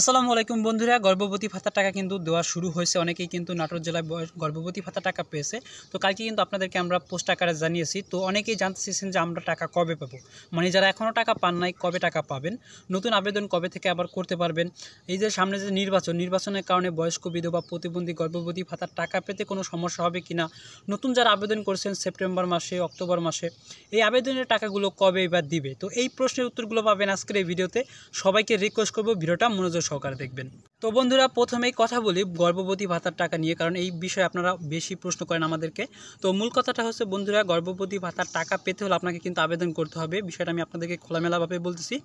আসসালামু আলাইকুম বন্ধুরা গর্ভবতী ভাতার টাকা কিন্তু দেওয়া শুরু হয়েছে অনেকেই কিন্তু নাটোর জেলায় গর্ভবতী ভাতা টাকা পেয়েছে তো কালকে কিন্তু আপনাদেরকে আমরা পোস্ট আকারে জানিয়েছি তো অনেকেই জানতে চেয়েছেন যে আমরা টাকা কবে পাবো মানে যারা এখনও টাকা পান নাই কবে টাকা পাবেন নতুন আবেদন কবে থেকে আবার করতে পারবেন এই যে সামনে যে নির্বাচন নির্বাচনের কারণে বয়স্ক বিধবা প্রতিবন্ধী গর্ভবতী ভাতার টাকা পেতে কোনো সমস্যা হবে কি না নতুন যারা আবেদন করছেন সেপ্টেম্বর মাসে অক্টোবর মাসে এই আবেদনের টাকাগুলো কবে এবার দিবে তো এই প্রশ্নের উত্তরগুলো পাবেন আজকের এই ভিডিওতে সবাইকে রিকোয়েস্ট করবো ভিডিওটা মনোযোগ সহকারে দেখবেন তো বন্ধুরা প্রথমেই কথা বলি গর্ভবতী ভাতার টাকা নিয়ে কারণ এই বিষয়ে আপনারা বেশি প্রশ্ন করেন আমাদেরকে তো মূল কথাটা হচ্ছে বন্ধুরা গর্ভবতী ভাতার টাকা পেতে হলে আপনাকে কিন্তু আবেদন করতে হবে বিষয়টা আমি আপনাদেরকে খোলামেলাভাবে বলতেছি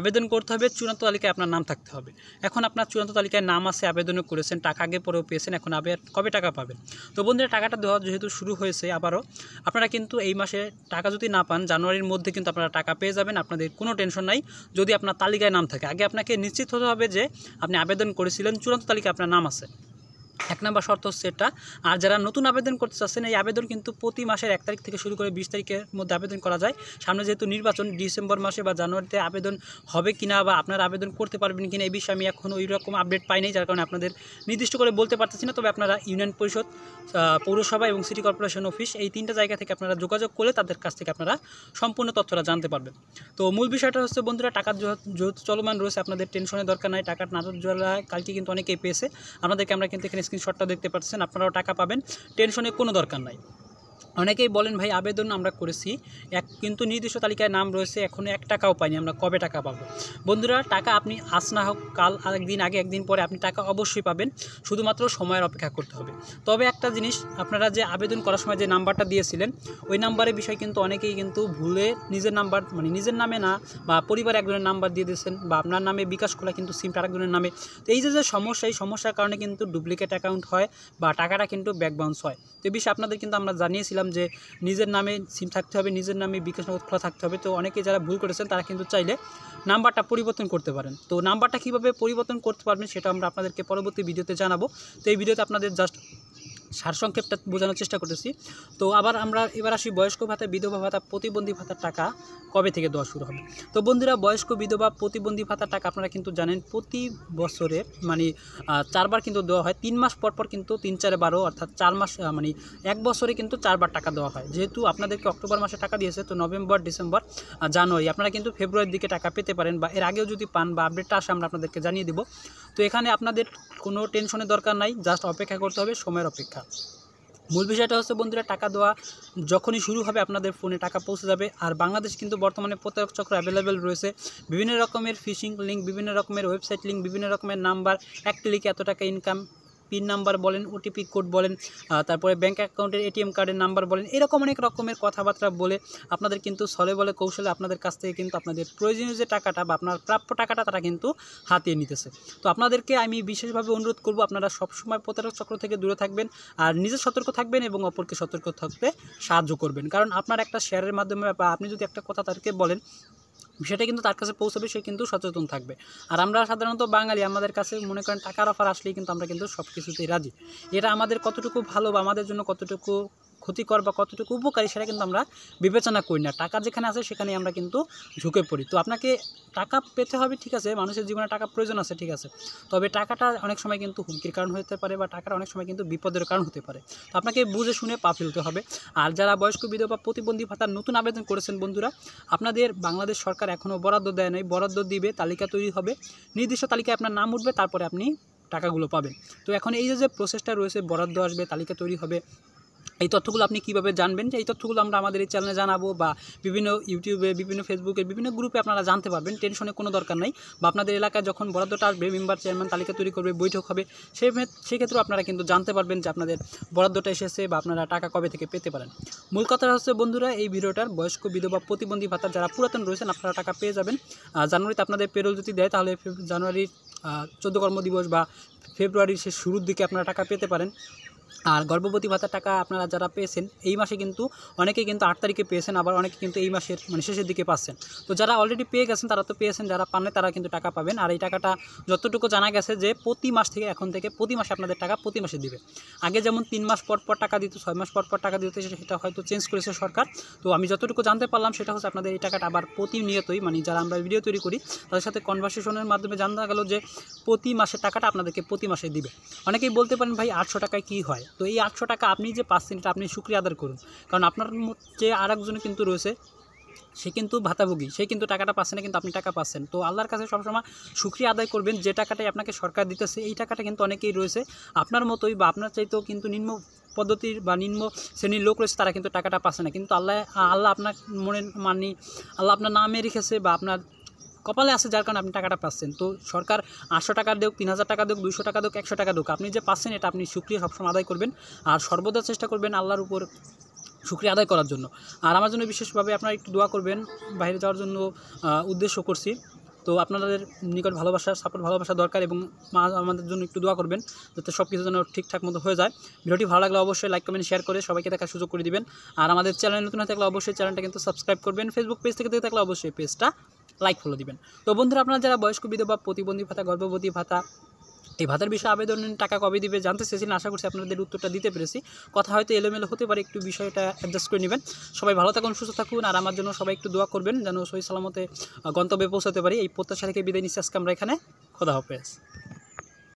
আবেদন করতে হবে চূড়ান্ত তালিকায় আপনার নাম থাকতে হবে এখন আপনার চূড়ান্ত তালিকায় নাম আসে আবেদনও করেছেন টাকা আগে পরেও পেয়েছেন এখন আবে কবে টাকা পাবেন তো বন্ধুরা টাকাটা দেওয়া যেহেতু শুরু হয়েছে আবারও আপনারা কিন্তু এই মাসে টাকা যদি না পান জানুয়ারির মধ্যে কিন্তু আপনারা টাকা পেয়ে যাবেন আপনাদের কোনো টেনশন নাই যদি আপনার তালিকায় নাম থাকে আগে আপনাকে নিশ্চিত হতে হবে যে আপনি আবেদন করেছিলেন চূড়ান্ত তালিকায় আপনার নাম আছে এক নম্বর শর্ত হচ্ছে এটা আর যারা নতুন আবেদন করতে চাচ্ছেন এই আবেদন কিন্তু প্রতি মাসের এক তারিখ থেকে শুরু করে বিশ তারিখের মধ্যে আবেদন করা যায় সামনে যেহেতু নির্বাচন ডিসেম্বর মাসে বা জানুয়ারিতে আবেদন হবে কিনা বা আপনারা আবেদন করতে পারবেন কিনা এই বিষয়ে আমি এখনও ওই রকম আপডেট পাইনি যার কারণে আপনাদের নির্দিষ্ট করে বলতে পারতেছি না তবে আপনারা ইউনিয়ন পরিষদ পৌরসভা এবং সিটি কর্পোরেশন অফিস এই তিনটা জায়গা থেকে আপনারা যোগাযোগ করলে তাদের কাছ থেকে আপনারা সম্পূর্ণ তথ্যটা জানতে পারবেন তো মূল বিষয়টা হচ্ছে বন্ধুরা টাকার যেহেতু চলমান রয়েছে আপনাদের টেনশনের দরকার নাই টাকার নাটক জোলা কালকে কিন্তু অনেকেই পেয়েছে আপনাদেরকে আমরা কিন্তু এখানে স্ক্রিনশটটা দেখতে পাচ্ছেন আপনারাও টাকা পাবেন টেনশনের কোনো দরকার নাই অনেকেই বলেন ভাই আবেদন আমরা করেছি এক কিন্তু নির্দিষ্ট তালিকায় নাম রয়েছে এখনও এক টাকাও পাইনি আমরা কবে টাকা পাবো বন্ধুরা টাকা আপনি আস না হোক কাল একদিন আগে একদিন পরে আপনি টাকা অবশ্যই পাবেন শুধুমাত্র সময়ের অপেক্ষা করতে হবে তবে একটা জিনিস আপনারা যে আবেদন করার সময় যে নাম্বারটা দিয়েছিলেন ওই নাম্বারের বিষয় কিন্তু অনেকেই কিন্তু ভুলে নিজের নাম্বার মানে নিজের নামে না বা পরিবার একজনের নাম্বার দিয়ে দিয়েছেন বা আপনার নামে বিকাশ খোলা কিন্তু সিমটা আরেকজনের নামে তো এই যে যে সমস্যা এই সমস্যার কারণে কিন্তু ডুপ্লিকেট অ্যাকাউন্ট হয় বা টাকাটা কিন্তু ব্যাক বাউন্স হয় তো এই বিষয়ে আপনাদের কিন্তু আমরা জানিয়েছিলাম যে নিজের নামে সিম থাকতে হবে নিজের নামে বিকাশ নগদ খোলা থাকতে হবে তো অনেকে যারা ভুল করেছেন তারা কিন্তু চাইলে নাম্বারটা পরিবর্তন করতে পারেন তো নাম্বারটা কীভাবে পরিবর্তন করতে পারবেন সেটা আমরা আপনাদেরকে পরবর্তী ভিডিওতে জানাবো তো এই ভিডিওতে আপনাদের জাস্ট সারসংক্ষেপটা বোঝানোর চেষ্টা করতেছি তো আবার আমরা এবার আসি বয়স্ক ভাতা বিধবা ভাতা প্রতিবন্ধী ভাতার টাকা কবে থেকে দেওয়া শুরু হবে তো বন্ধুরা বয়স্ক বিধবা প্রতিবন্ধী ভাতার টাকা আপনারা কিন্তু জানেন প্রতি বছরে মানে চারবার কিন্তু দেওয়া হয় তিন মাস পর পর কিন্তু তিন চারে বারো অর্থাৎ চার মাস মানে এক বছরে কিন্তু চারবার টাকা দেওয়া হয় যেহেতু আপনাদেরকে অক্টোবর মাসে টাকা দিয়েছে তো নভেম্বর ডিসেম্বর জানুয়ারি আপনারা কিন্তু ফেব্রুয়ারির দিকে টাকা পেতে পারেন বা এর আগেও যদি পান বা আপডেটটা আসে আমরা আপনাদেরকে জানিয়ে দেব তো এখানে আপনাদের কোনো টেনশনের দরকার নাই জাস্ট অপেক্ষা করতে হবে সময়ের অপেক্ষা টাকা মূল বিষয়টা হচ্ছে বন্ধুরা টাকা দেওয়া যখনই শুরু হবে আপনাদের ফোনে টাকা পৌঁছে যাবে আর বাংলাদেশ কিন্তু বর্তমানে প্রতারক চক্র অ্যাভেলেবেল রয়েছে বিভিন্ন রকমের ফিশিং লিঙ্ক বিভিন্ন রকমের ওয়েবসাইট লিঙ্ক বিভিন্ন রকমের নাম্বার এক ক্লিকে এত টাকা ইনকাম পিন নাম্বার বলেন ওটিপি কোড বলেন তারপরে ব্যাঙ্ক অ্যাকাউন্টের এটিএম কার্ডের নাম্বার বলেন এরকম অনেক রকমের কথাবার্তা বলে আপনাদের কিন্তু সলে বলে কৌশলে আপনাদের কাছ থেকে কিন্তু আপনাদের প্রয়োজনীয় যে টাকাটা বা আপনার প্রাপ্য টাকাটা তারা কিন্তু হাতিয়ে নিতেছে তো আপনাদেরকে আমি বিশেষভাবে অনুরোধ করব আপনারা সবসময় প্রতারক চক্র থেকে দূরে থাকবেন আর নিজে সতর্ক থাকবেন এবং অপরকে সতর্ক থাকতে সাহায্য করবেন কারণ আপনার একটা শেয়ারের মাধ্যমে বা আপনি যদি একটা কথা তাদেরকে বলেন বিষয়টা কিন্তু তার কাছে পৌঁছাবে সে কিন্তু সচেতন থাকবে আর আমরা সাধারণত বাঙালি আমাদের কাছে মনে করেন টাকার অফার আসলেই কিন্তু আমরা কিন্তু সব কিছুতেই রাজি এটা আমাদের কতটুকু ভালো বা আমাদের জন্য কতটুকু ক্ষতিকর বা কতটুকু উপকারী সেটা কিন্তু আমরা বিবেচনা করি না টাকা যেখানে আছে সেখানে আমরা কিন্তু ঝুঁকে পড়ি তো আপনাকে টাকা পেতে হবে ঠিক আছে মানুষের জীবনে টাকা প্রয়োজন আছে ঠিক আছে তবে টাকাটা অনেক সময় কিন্তু হুমকির কারণ হতে পারে বা টাকাটা অনেক সময় কিন্তু বিপদের কারণ হতে পারে তো আপনাকে বুঝে শুনে পা ফেলতে হবে আর যারা বয়স্ক বিধবা প্রতিবন্ধী ভাতার নতুন আবেদন করেছেন বন্ধুরা আপনাদের বাংলাদেশ সরকার এখনও বরাদ্দ দেয় নাই বরাদ্দ দিবে তালিকা তৈরি হবে নির্দিষ্ট তালিকায় আপনার নাম উঠবে তারপরে আপনি টাকাগুলো পাবেন তো এখন এই যে প্রসেসটা রয়েছে বরাদ্দ আসবে তালিকা তৈরি হবে এই তথ্যগুলো আপনি কিভাবে জানবেন যে এই তথ্যগুলো আমরা আমাদের এই চ্যানেলে জানাবো বা বিভিন্ন ইউটিউবে বিভিন্ন ফেসবুকে বিভিন্ন গ্রুপে আপনারা জানতে পারবেন টেনশনের কোনো দরকার নেই বা আপনাদের এলাকায় যখন বরাদ্দটা আসবে মেম্বার চেয়ারম্যান তালিকা তৈরি করবে বৈঠক হবে সেই সেক্ষেত্রেও আপনারা কিন্তু জানতে পারবেন যে আপনাদের বরাদ্দটা এসেছে বা আপনারা টাকা কবে থেকে পেতে পারেন মূল কথা হচ্ছে বন্ধুরা এই ভিডিওটার বয়স্ক বিধবা প্রতিবন্ধী ভাতা যারা পুরাতন রয়েছেন আপনারা টাকা পেয়ে যাবেন জানুয়ারিতে আপনাদের পেরোল যদি দেয় তাহলে জানুয়ারির কর্ম কর্মদিবস বা ফেব্রুয়ারির শেষ শুরুর দিকে আপনারা টাকা পেতে পারেন আর গর্ভবতী ভাতার টাকা আপনারা যারা পেয়েছেন এই মাসে কিন্তু অনেকেই কিন্তু আট তারিখে পেয়েছেন আবার অনেকে কিন্তু এই মাসের মানে শেষের দিকে পাচ্ছেন তো যারা অলরেডি পেয়ে গেছেন তারা তো পেয়েছেন যারা পাননি তারা কিন্তু টাকা পাবেন আর এই টাকাটা যতটুকু জানা গেছে যে প্রতি মাস থেকে এখন থেকে প্রতি মাসে আপনাদের টাকা প্রতি মাসে দিবে আগে যেমন তিন মাস পর পর টাকা দিত ছয় মাস পর পর টাকা দিতে সেটা হয়তো চেঞ্জ করেছে সরকার তো আমি যতটুকু জানতে পারলাম সেটা হচ্ছে আপনাদের এই টাকাটা আবার প্রতিনিয়তই মানে যারা আমরা ভিডিও তৈরি করি তাদের সাথে কনভারসেশনের মাধ্যমে জানা গেল যে প্রতি মাসে টাকাটা আপনাদেরকে প্রতি মাসে দিবে অনেকেই বলতে পারেন ভাই আটশো টাকায় কী হয় হয় তো এই আটশো টাকা আপনি যে পাচ্ছেন এটা আপনি সুক্রিয় আদায় করুন কারণ আপনার যে আর একজনে কিন্তু রয়েছে সে কিন্তু ভাতাভোগী সে কিন্তু টাকাটা পাচ্ছে না কিন্তু আপনি টাকা পাচ্ছেন তো আল্লাহর কাছে সবসময় সুক্রিয়া আদায় করবেন যে টাকাটাই আপনাকে সরকার দিতেছে এই টাকাটা কিন্তু অনেকেই রয়েছে আপনার মতোই বা আপনার চাইতেও কিন্তু নিম্ন পদ্ধতির বা নিম্ন শ্রেণীর লোক রয়েছে তারা কিন্তু টাকাটা পাচ্ছে না কিন্তু আল্লাহ আল্লাহ আপনার মনে মানি আল্লাহ আপনার নামে রেখেছে বা আপনার কপালে আছে যার কারণে আপনি টাকাটা পাচ্ছেন তো সরকার আটশো টাকা দেওক তিন হাজার টাকা দেওক দুশো টাকা দেওক একশো টাকা দেওক আপনি যে পাচ্ছেন এটা আপনি সুক্রিয়া সবসময় আদায় করবেন আর সর্বদা চেষ্টা করবেন আল্লাহর উপর শুক্রিয়া আদায় করার জন্য আর আমার জন্য বিশেষভাবে আপনারা একটু দোয়া করবেন বাইরে যাওয়ার জন্য উদ্দেশ্য করছি তো আপনাদের নিকট ভালোবাসা সাপোর্ট ভালোবাসা দরকার এবং মা আমাদের জন্য একটু দোয়া করবেন যাতে সব কিছু যেন ঠিকঠাক মতো হয়ে যায় ভিডিওটি ভালো লাগলে অবশ্যই লাইক কমেন্ট শেয়ার করে সবাইকে দেখার সুযোগ করে দিবেন আর আমাদের চ্যানেল নতুন থাকলে অবশ্যই চ্যানেলটা কিন্তু সাবস্ক্রাইব করবেন ফেসবুক পেজ থেকে দেখে থাকলে অবশ্যই পেজটা লাইক ফলো দিবেন তো বন্ধুরা আপনারা যারা বয়স্ক বিধবা প্রতিবন্ধী ভাতা গর্ভবতী ভাতা এই ভাতার বিষয়ে আবেদনের টাকা কবে দিবে জানতে চেয়েছিলেন আশা করছি আপনাদের উত্তরটা দিতে পেরেছি কথা হয়তো এলোমেলো হতে পারে একটু বিষয়টা অ্যাডজাস্ট করে নেবেন সবাই ভালো থাকুন সুস্থ থাকুন আর আমার জন্য সবাই একটু দোয়া করবেন যেন সহি সালামতে গন্তব্যে পৌঁছাতে পারি এই প্রত্যাশা থেকে বিদায় নিচ্ছি আমরা এখানে খোদা হাফেজ